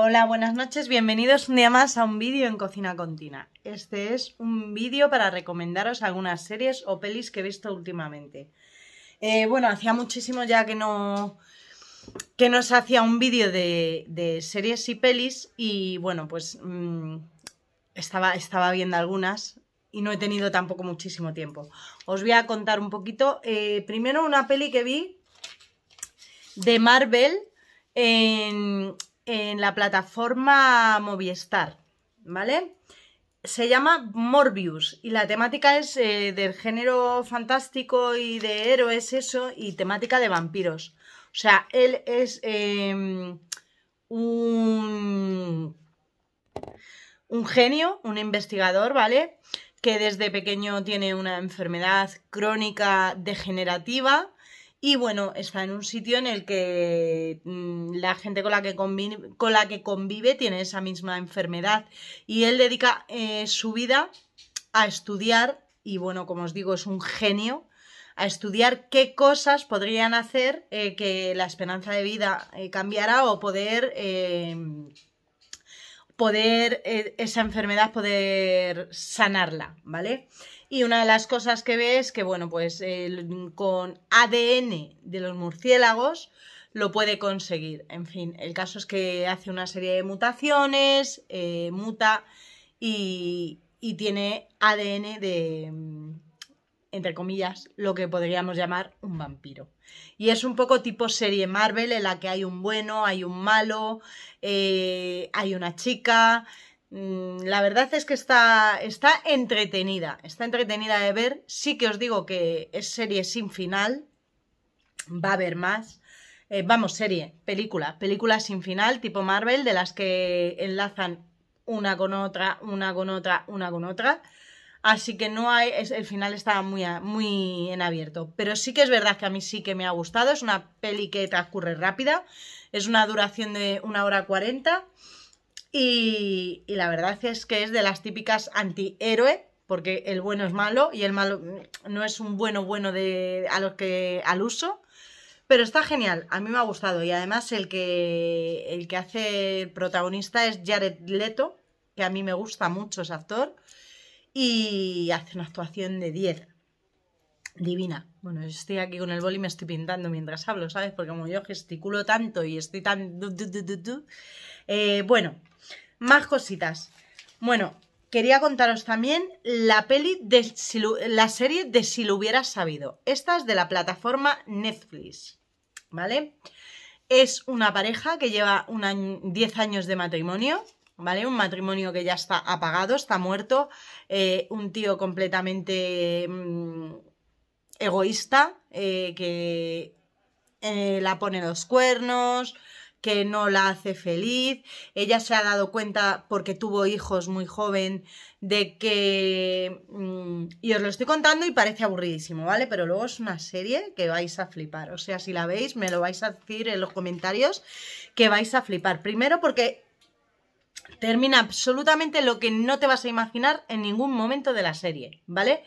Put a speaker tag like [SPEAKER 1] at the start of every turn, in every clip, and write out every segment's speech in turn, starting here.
[SPEAKER 1] Hola, buenas noches, bienvenidos un día más a un vídeo en Cocina Contina. Este es un vídeo para recomendaros algunas series o pelis que he visto últimamente. Eh, bueno, hacía muchísimo ya que no, que no se hacía un vídeo de, series y pelis y bueno, pues mm, estaba, estaba viendo algunas y no he tenido tampoco muchísimo tiempo. Os voy a contar un poquito. Eh, primero una peli que vi de Marvel en, en la plataforma Movistar, ¿vale? Se llama Morbius y la temática es eh, del género fantástico y de héroes, eso, y temática de vampiros. O sea, él es em, un, un genio, un investigador, ¿vale? Que desde pequeño tiene una enfermedad crónica degenerativa y bueno, está en un sitio en el que mm, la gente con la que convive, con la que convive tiene esa misma enfermedad. Y él dedica eh, su vida a estudiar, y bueno, como os digo, es un genio, a estudiar qué cosas podrían hacer eh, que la esperanza de vida eh, cambiara o poder poder, esa enfermedad, poder sanarla, ¿vale? Y una de las cosas que ve es que, bueno, pues con ADN de los murciélagos lo puede conseguir. En fin, el caso es que hace una serie de mutaciones, eh, muta y, y tiene ADN de, mm, entre comillas, lo que podríamos llamar un vampiro. Y es un poco tipo serie Marvel en la que hay un bueno, hay un malo, eh, hay una chica, Mm, la verdad es que está, está entretenida, está entretenida de ver. Sí que os digo que es serie sin final, va a haber más. Eh, vamos, serie, película, película sin final, tipo Marvel, de las que enlazan una con otra, una con otra, una con otra. Así que no hay, el final está muy, muy en abierto. Pero sí que es verdad que a mí sí que me ha gustado. Es una peli que transcurre rápida. Es una duración de una hora cuarenta. Y, la verdad es que es de las típicas antihéroe, porque el bueno es malo y el malo no es un bueno bueno de, a los que, al uso. Pero está genial, a mí me ha gustado. Y además el que, el que hace el protagonista es Jared Leto, que a mí me gusta mucho ese actor. Y hace una actuación de 10. Divina. Bueno, estoy aquí con el boli y me estoy pintando mientras hablo, ¿sabes? Porque como yo gesticulo tanto y estoy tan... Eh, bueno, más cositas. Bueno, quería contaros también la peli de la serie de Si lo hubieras sabido. Esta es de la plataforma Netflix, ¿vale? Es una pareja que lleva 10 años de matrimonio, ¿vale? Un matrimonio que ya está apagado, está muerto, eh, un tío completamente mm, egoísta, eh, que eh, la pone los cuernos, que no la hace feliz. Ella se ha dado cuenta, porque tuvo hijos muy joven, de que... Mm, y os lo estoy contando y parece aburridísimo, ¿vale? Pero luego es una serie que vais a flipar. O sea, si la veis, me lo vais a decir en los comentarios, que vais a flipar. Primero porque termina absolutamente lo que no te vas a imaginar en ningún momento de la serie, ¿vale?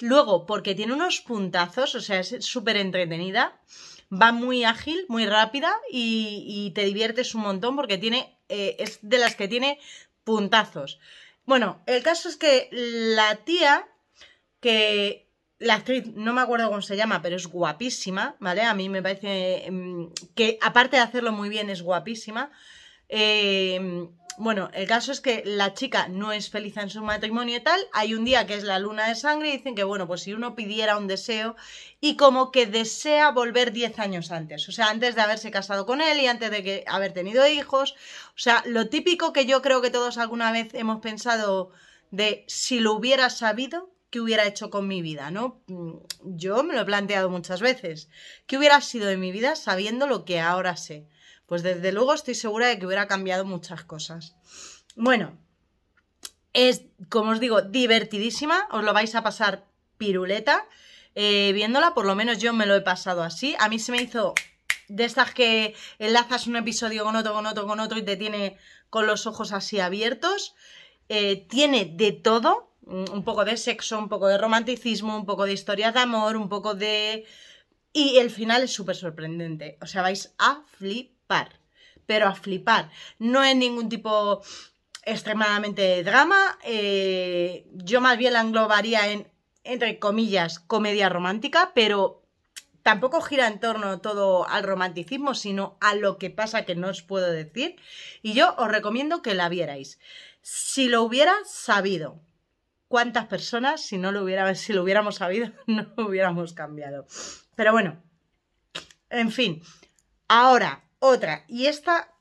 [SPEAKER 1] Luego, porque tiene unos puntazos, o sea, es súper entretenida va muy ágil, muy rápida y, te diviertes un montón porque tiene, eh, es de las que tiene puntazos. Bueno, el caso es que la tía, que la actriz, no me acuerdo cómo se llama, pero es guapísima, ¿vale? A mí me parece mm, que aparte de hacerlo muy bien, es guapísima. Eh, bueno, el caso es que la chica no es feliz en su matrimonio y tal. Hay un día que es la luna de sangre y dicen que, bueno, pues si uno pidiera un deseo y como que desea volver 10 años antes, o sea, antes de haberse casado con él y antes de que haber tenido hijos. O sea, lo típico que yo creo que todos alguna vez hemos pensado de si lo hubiera sabido, ¿qué hubiera hecho con mi vida? ¿No? Mm, yo me lo he planteado muchas veces. ¿Qué hubiera sido de mi vida sabiendo lo que ahora sé? pues desde luego estoy segura de que hubiera cambiado muchas cosas. Bueno, es, como os digo, divertidísima, os lo vais a pasar piruleta. Eh, viéndola, por lo menos yo me lo he pasado así. A mí se me hizo de estas que enlazas un episodio con otro, con otro, con otro y te tiene con los ojos así abiertos. Eh, tiene de todo, un poco de sexo, un poco de romanticismo, un poco de historias de amor, un poco de... Y el final es súper sorprendente, o sea, vais a flip pero a flipar. No es ningún tipo extremadamente drama, eh, yo más bien la englobaría en, entre comillas, comedia romántica, pero tampoco gira en torno todo al romanticismo, sino a lo que pasa que no os puedo decir. Y yo os recomiendo que la vierais. Si lo hubiera sabido, ¿cuántas personas, si no lo hubiera, si lo hubiéramos sabido, no hubiéramos cambiado? Pero bueno, en fin, ahora otra, y esta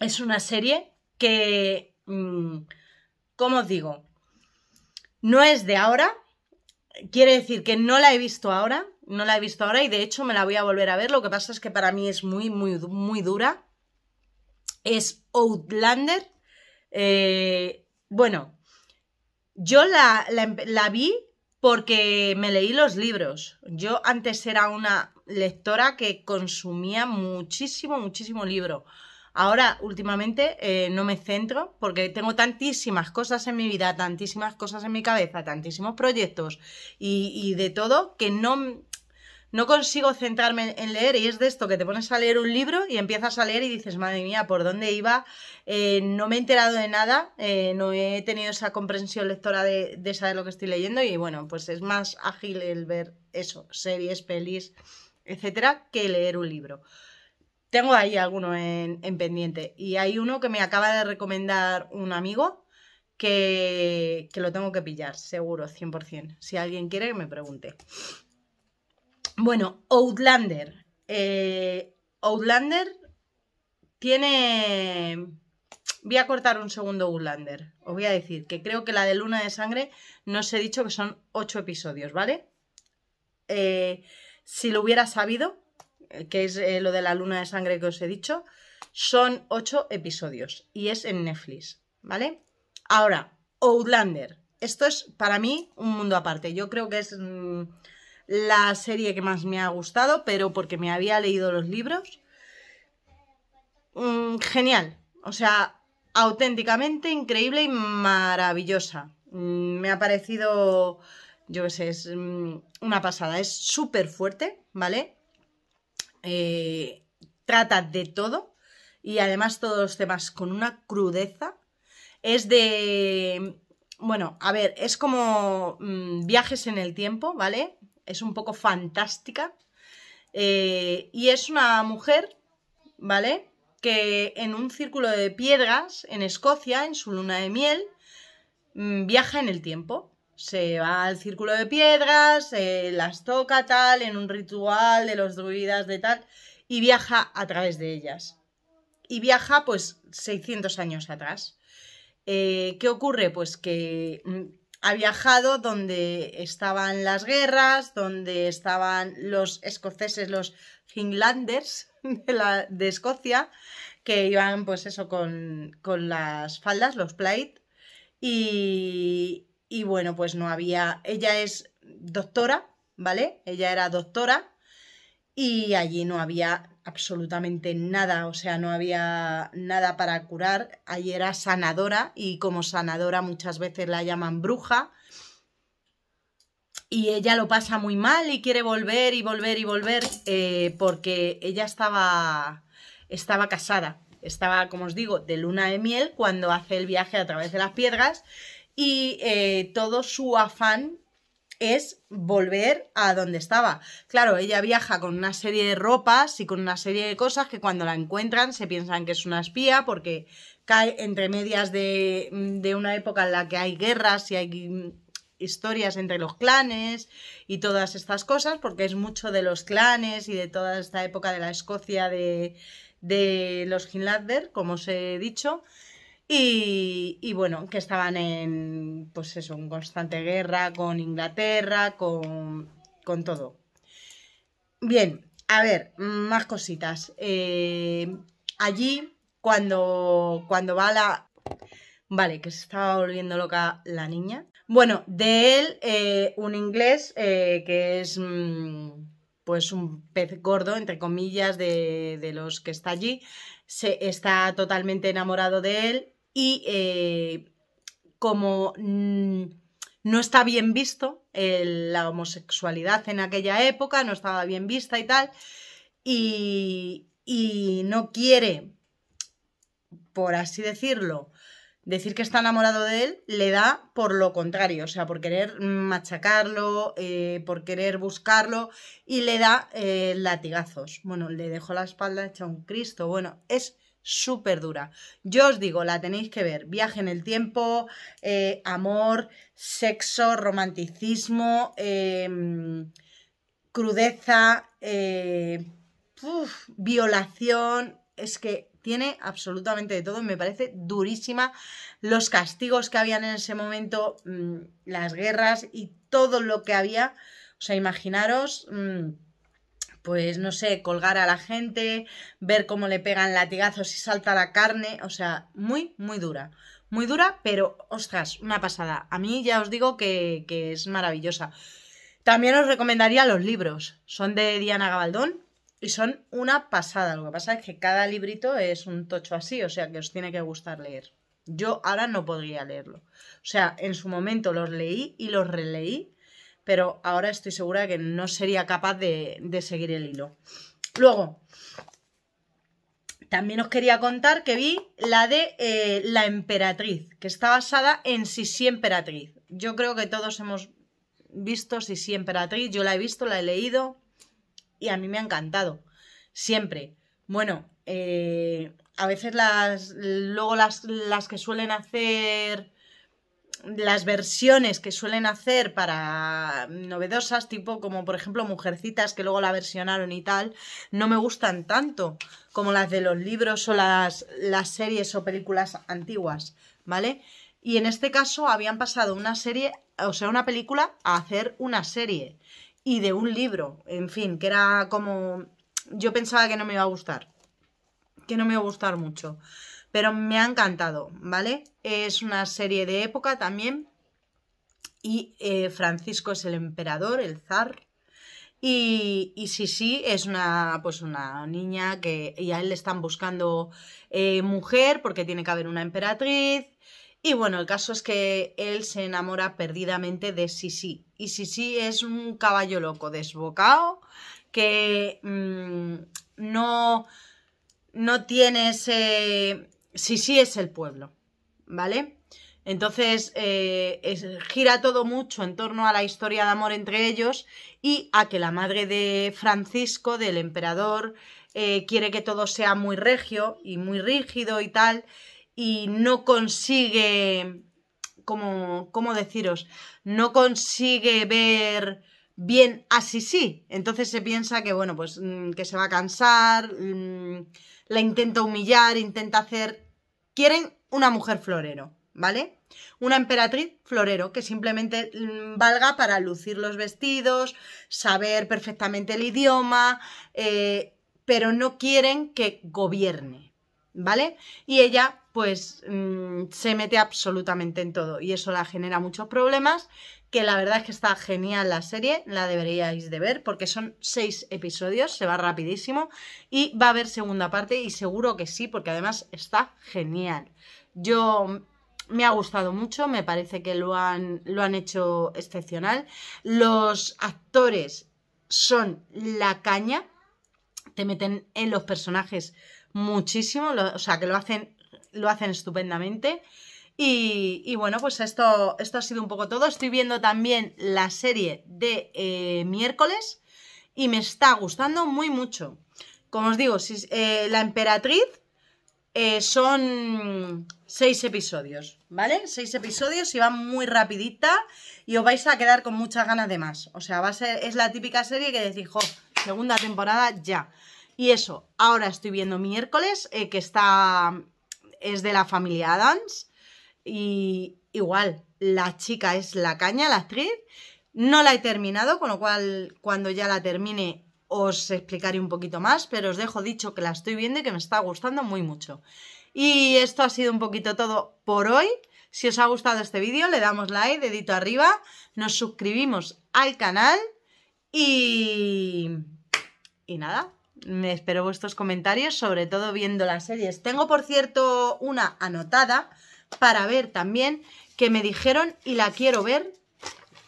[SPEAKER 1] es una serie que, como mm, ¿cómo os digo? No es de ahora, quiere decir que no la he visto ahora, no la he visto ahora y de hecho me la voy a volver a ver, lo que pasa es que para mí es muy, muy, muy dura. Es Outlander. Eh, bueno, yo la vi porque me leí los libros. Yo antes era una lectora que consumía muchísimo, muchísimo libro. Ahora, últimamente, eh, no me centro porque tengo tantísimas cosas en mi vida, tantísimas cosas en mi cabeza, tantísimos proyectos y de todo que no, no consigo centrarme en leer y es de esto que te pones a leer un libro y empiezas a leer y dices, madre mía, ¿por dónde iba? Eh, no me he enterado de nada, eh, no he tenido esa comprensión lectora de, de saber lo que estoy leyendo y bueno, pues es más ágil el ver eso, series, pelis, etcétera, que leer un libro. Tengo ahí alguno en, pendiente. Y hay uno que me acaba de recomendar un amigo que, que lo tengo que pillar, seguro, 100%. Si alguien quiere, que me pregunte. Bueno, Outlander. Eh, Outlander tiene... Voy a cortar un segundo Outlander. Os voy a decir que creo que la de Luna de Sangre, no os he dicho que son ocho episodios, ¿vale? Eh, si lo hubiera sabido, eh, que es lo de la Luna de Sangre que os he dicho, son ocho episodios y es en Netflix, ¿vale? Ahora, Outlander. Esto es para mí un mundo aparte. Yo creo que es... Mm, la serie que más me ha gustado, pero porque me había leído los libros. Mm, genial, o sea, auténticamente increíble y maravillosa. Mm, me ha parecido, yo qué sé, es mm, una pasada, es súper fuerte, ¿vale? Eh, trata de todo y además todos los temas con una crudeza. Es de... Bueno, a ver, es como viajes en el tiempo, ¿vale? es un poco fantástica. Eh, y es una mujer, ¿vale? Que en un círculo de piedras en Escocia, en su luna de miel, mm, viaja en el tiempo. Se va al círculo de piedras, eh, las toca tal, en un ritual de los druidas de tal, y viaja a través de ellas. Y viaja pues 600 años atrás. Eh, ¿Qué ocurre? Pues que mm, ha viajado donde estaban las guerras, donde estaban los escoceses, los finlanders de, de Escocia, que iban pues eso con, las faldas, los plaid, y, y bueno, pues no había, ella es doctora, ¿vale? Ella era doctora y allí no había absolutamente nada, o sea, no había nada para curar. Allí era sanadora y como sanadora muchas veces la llaman bruja. Y ella lo pasa muy mal y quiere volver y volver y volver eh, porque ella estaba, estaba casada. Estaba, como os digo, de luna de miel cuando hace el viaje a través de las piedras y eh, todo su afán es volver a donde estaba. Claro, ella viaja con una serie de ropas y con una serie de cosas que cuando la encuentran se piensan que es una espía porque cae entre medias de, una época en la que hay guerras y hay historias entre los clanes y todas estas cosas, porque es mucho de los clanes y de toda esta época de la Escocia de, los Hinlander, como os he dicho. Y, bueno, que estaban en, pues eso, en constante guerra con Inglaterra, con, todo. Bien, a ver, más cositas. Eh, allí, cuando, cuando va la... Vale, que se estaba volviendo loca la niña. Bueno, de él, eh, un inglés eh, que es mm, pues un pez gordo, entre comillas, de, los que está allí, se está totalmente enamorado de él y eh, como mm, no está bien visto la homosexualidad en aquella época, no estaba bien vista y tal, y, no quiere, por así decirlo, decir que está enamorado de él, le da por lo contrario, o sea, por querer machacarlo, eh, por querer buscarlo, y le da eh, latigazos. Bueno, le dejó la espalda hecha un Cristo. Bueno, es súper dura. Yo os digo, la tenéis que ver. Viaje en el tiempo, eh, amor, sexo, romanticismo, em, crudeza, eh, violación. Es que tiene absolutamente de todo. Me parece durísima. Los castigos que habían en ese momento, mm, las guerras y todo lo que había. O sea, imaginaros. Mm, pues no sé, colgar a la gente, ver cómo le pegan latigazos y salta la carne, o sea, muy, muy dura. Muy dura, pero ostras, una pasada. A mí ya os digo que, que es maravillosa. También os recomendaría los libros. Son de Diana Gabaldón y son una pasada. Lo que pasa es que cada librito es un tocho así, o sea que os tiene que gustar leer. Yo ahora no podría leerlo. O sea, en su momento los leí y los releí pero ahora estoy segura de que no sería capaz de, seguir el hilo. Luego, también os quería contar que vi la de eh, La Emperatriz, que está basada en Sisi Emperatriz. Yo creo que todos hemos visto Sisi Emperatriz, yo la he visto, la he leído y a mí me ha encantado. Siempre. Bueno, eh, a veces las, luego las, las que suelen hacer las versiones que suelen hacer para novedosas, tipo como por ejemplo Mujercitas, que luego la versionaron y tal, no me gustan tanto como las de los libros o las, las series o películas antiguas, ¿vale? Y en este caso habían pasado una serie, o sea, una película a hacer una serie y de un libro, en fin, que era como... Yo pensaba que no me iba a gustar, que no me iba a gustar mucho pero me ha encantado, ¿vale? Es una serie de época también y eh, Francisco es el emperador, el zar. Y, y Sisi es una, pues una niña que y a él le están buscando eh, mujer porque tiene que haber una emperatriz. Y bueno, el caso es que él se enamora perdidamente de Sisi. Y Sisi es un caballo loco, desbocado, que mm, no, no tiene ese sí, sí es el pueblo, ¿vale? Entonces eh, gira todo mucho en torno a la historia de amor entre ellos y a que la madre de Francisco, del emperador, eh, quiere que todo sea muy regio y muy rígido y tal, y no consigue, como, ¿cómo deciros? No consigue ver bien a sí. Entonces se piensa que, bueno, pues mm, que se va a cansar. Mm, la intenta humillar, intenta hacer... Quieren una mujer florero, ¿vale? Una emperatriz florero que simplemente mm, valga para lucir los vestidos, saber perfectamente el idioma, eh, pero no quieren que gobierne, ¿vale? Y ella pues mm, se mete absolutamente en todo y eso la genera muchos problemas, que la verdad es que está genial la serie, la deberíais de ver porque son seis episodios, se va rapidísimo y va a haber segunda parte y seguro que sí porque además está genial. Yo mm, me ha gustado mucho, me parece que lo han, lo han hecho excepcional. Los actores son la caña, te meten en los personajes muchísimo, o sea que lo hacen lo hacen estupendamente. Y, bueno, pues esto, esto ha sido un poco todo. Estoy viendo también la serie de eh, miércoles y me está gustando muy mucho. Como os digo, si, eh, La Emperatriz eh, son seis episodios, ¿vale? Seis episodios y va muy rapidita y os vais a quedar con muchas ganas de más. O sea, va a ser, es la típica serie que decís, jo, segunda temporada ya. Y eso, ahora estoy viendo miércoles, que está es de la familia Adams y igual, la chica es la caña, la actriz. No la he terminado, con lo cual cuando ya la termine os explicaré un poquito más, pero os dejo dicho que la estoy viendo y que me está gustando muy mucho. Y esto ha sido un poquito todo por hoy. Si os ha gustado este vídeo, le damos like, dedito arriba, nos suscribimos al canal y... Y nada, me espero vuestros comentarios, sobre todo viendo las series. Tengo, por cierto, una anotada para ver también que me dijeron y la quiero ver,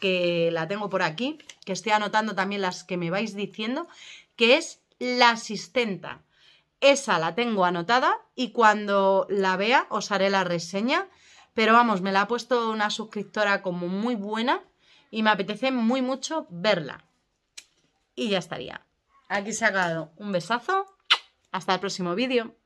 [SPEAKER 1] que la tengo por aquí, que estoy anotando también las que me vais diciendo, que es La Asistenta. Esa la tengo anotada y cuando la vea os haré la reseña. Pero vamos, me la ha puesto una suscriptora como muy buena y me apetece muy mucho verla. Y ya estaría aquí se ha quedado. Un besazo. Hasta el próximo vídeo.